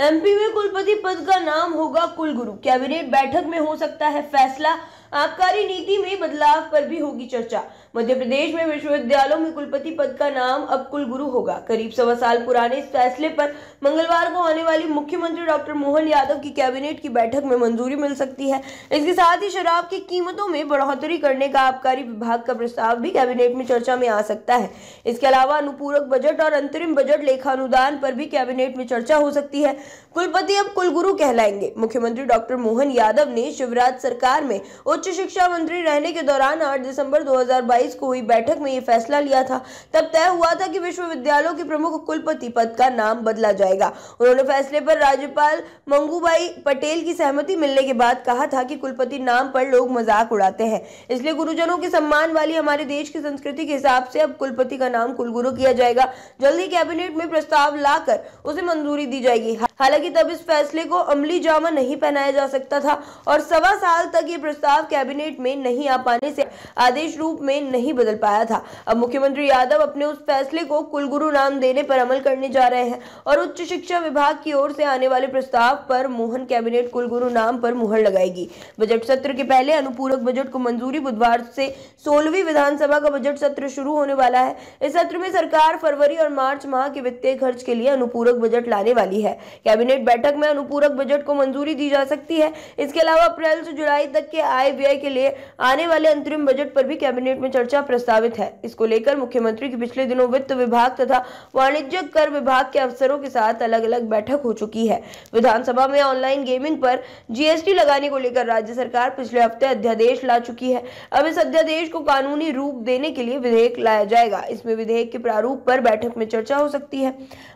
MP में कुलपति पद का नाम होगा कुलगुरु कैबिनेट बैठक में हो सकता है फैसला आबकारी नीति में बदलाव पर भी होगी चर्चा मध्य प्रदेश में विश्वविद्यालयों में कुलपति पद का नाम अब कुलगुरु होगा करीब सवा साल पुराने इस फैसले पर मंगलवार को आने वाली मुख्यमंत्री डॉक्टर मोहन यादव की कैबिनेट की बैठक में मंजूरी मिल सकती है इसके साथ ही शराब की कीमतों में बढ़ोतरी करने का आबकारी विभाग का प्रस्ताव भी कैबिनेट में चर्चा में आ सकता है इसके अलावा अनुपूरक बजट और अंतरिम बजट लेखानुदान पर भी कैबिनेट में चर्चा हो सकती है कुलपति अब कुलगुरु कहलाएंगे मुख्यमंत्री डॉक्टर मोहन यादव ने शिवराज सरकार में उच्च शिक्षा मंत्री रहने के दौरान 8 दिसंबर 2022 को हुई बैठक में ये फैसला लिया था तब तय हुआ था कि विश्वविद्यालयों के प्रमुख कुलपति पद का नाम बदला जाएगा उन्होंने फैसले पर राज्यपाल मंगूबाई पटेल की सहमति मिलने के बाद कहा था कि कुलपति नाम पर लोग मजाक उड़ाते हैं इसलिए गुरुजनों के सम्मान वाली हमारे देश की संस्कृति के हिसाब से अब कुलपति का नाम कुलगुरु किया जाएगा जल्द ही कैबिनेट में प्रस्ताव लाकर उसे मंजूरी दी जाएगी हालांकि तब इस फैसले को अमली जामा नहीं पहनाया जा सकता था और सवा साल तक ये प्रस्ताव कैबिनेट में नहीं आ पाने से आदेश रूप में नहीं बदल पाया था अब मुख्यमंत्री यादव अपने उस फैसले को कुलगुरु नाम देने पर अमल करने जा रहे हैं और उच्च शिक्षा विभाग की ओर से आने वाले प्रस्ताव पर मोहन कैबिनेट कुलगुरु नाम पर मुहर लगाएगी बजट सत्र के पहले अनुपूरक बजट को मंजूरी बुधवार से सोलहवीं विधानसभा का बजट सत्र शुरू होने वाला है इस सत्र में सरकार फरवरी और मार्च माह के वित्तीय खर्च के लिए अनुपूरक बजट लाने वाली है कैबिनेट बैठक में अनुपूरक बजट को मंजूरी दी जा सकती है इसके अलावा अप्रैल से जुलाई तक के आय व्यय के लिए आने वाले अंतरिम बजट पर भी कैबिनेट में चर्चा प्रस्तावित है इसको लेकर मुख्यमंत्री की पिछले दिनों वित्त विभाग तथा वाणिज्य कर विभाग के अफसरों के साथ अलग अलग बैठक हो चुकी है विधानसभा में ऑनलाइन गेमिंग पर जीएसटी लगाने को लेकर राज्य सरकार पिछले हफ्ते अध्यादेश ला चुकी है अब इस अध्यादेश को कानूनी रूप देने के लिए विधेयक लाया जाएगा इसमें विधेयक के प्रारूप पर बैठक में चर्चा हो सकती है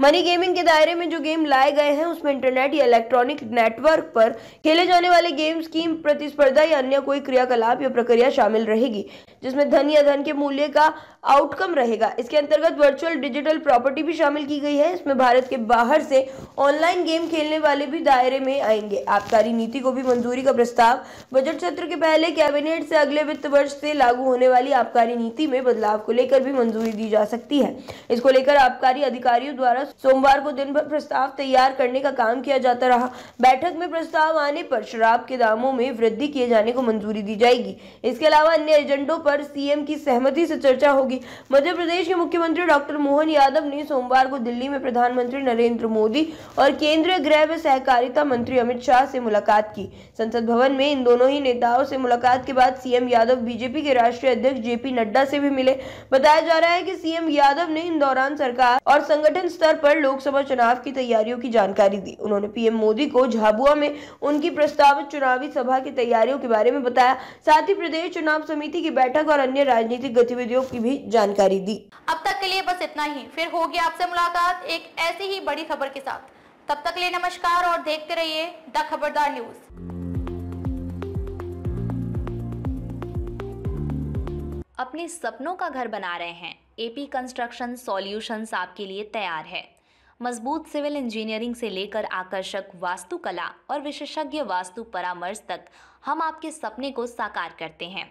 मनी गेमिंग के दायरे में जो गेम लाए गए गए हैं उसमें इंटरनेट या इलेक्ट्रॉनिक नेटवर्क पर खेले जाने वाले गेम्स की प्रतिस्पर्धा या अन्य कोई क्रियाकलाप या प्रक्रिया शामिल रहेगी जिसमें धन या धन के मूल्य का आउटकम रहेगा इसके अंतर्गत वर्चुअल डिजिटल प्रॉपर्टी भी शामिल की गई है इसमें भारत के बाहर से ऑनलाइन गेम खेलने वाले भी दायरे में आएंगे आबकारी नीति को भी मंजूरी का प्रस्ताव बजट सत्र के पहले कैबिनेट से अगले वित्त वर्ष से लागू होने वाली आबकारी नीति में बदलाव को लेकर भी मंजूरी दी जा सकती है इसको लेकर आबकारी अधिकारियों द्वारा सोमवार को दिन भर प्रस्ताव तैयार करने का काम किया जाता रहा बैठक में प्रस्ताव आने पर शराब के दामों में वृद्धि किए जाने को मंजूरी दी जाएगी इसके अलावा अन्य एजेंडों पर सीएम की सहमति से चर्चा होगी मध्य प्रदेश के मुख्यमंत्री डॉक्टर मोहन यादव ने सोमवार को दिल्ली में प्रधानमंत्री नरेंद्र मोदी और केंद्रीय गृह व सहकारिता मंत्री अमित शाह से मुलाकात की संसद भवन में इन दोनों ही नेताओं से मुलाकात के बाद सीएम यादव बीजेपी के राष्ट्रीय अध्यक्ष जेपी नड्डा से भी मिले बताया जा रहा है की सीएम यादव ने इन दौरान सरकार और संगठन स्तर पर लोकसभा चुनाव की तैयारियों की जानकारी दी उन्होंने पीएम मोदी को झाबुआ में उनकी प्रस्तावित चुनावी सभा की तैयारियों के बारे में बताया साथ ही प्रदेश चुनाव समिति की बैठक बैठक और अन्य राजनीतिक गतिविधियों की भी जानकारी दी अब तक के लिए बस इतना ही फिर होगी आपसे मुलाकात एक ऐसी ही बड़ी खबर के साथ तब तक लिए नमस्कार और देखते रहिए द खबरदार न्यूज अपने सपनों का घर बना रहे हैं एपी कंस्ट्रक्शन सॉल्यूशंस आपके लिए तैयार है मजबूत सिविल इंजीनियरिंग से लेकर आकर्षक वास्तुकला और विशेषज्ञ वास्तु परामर्श तक हम आपके सपने को साकार करते हैं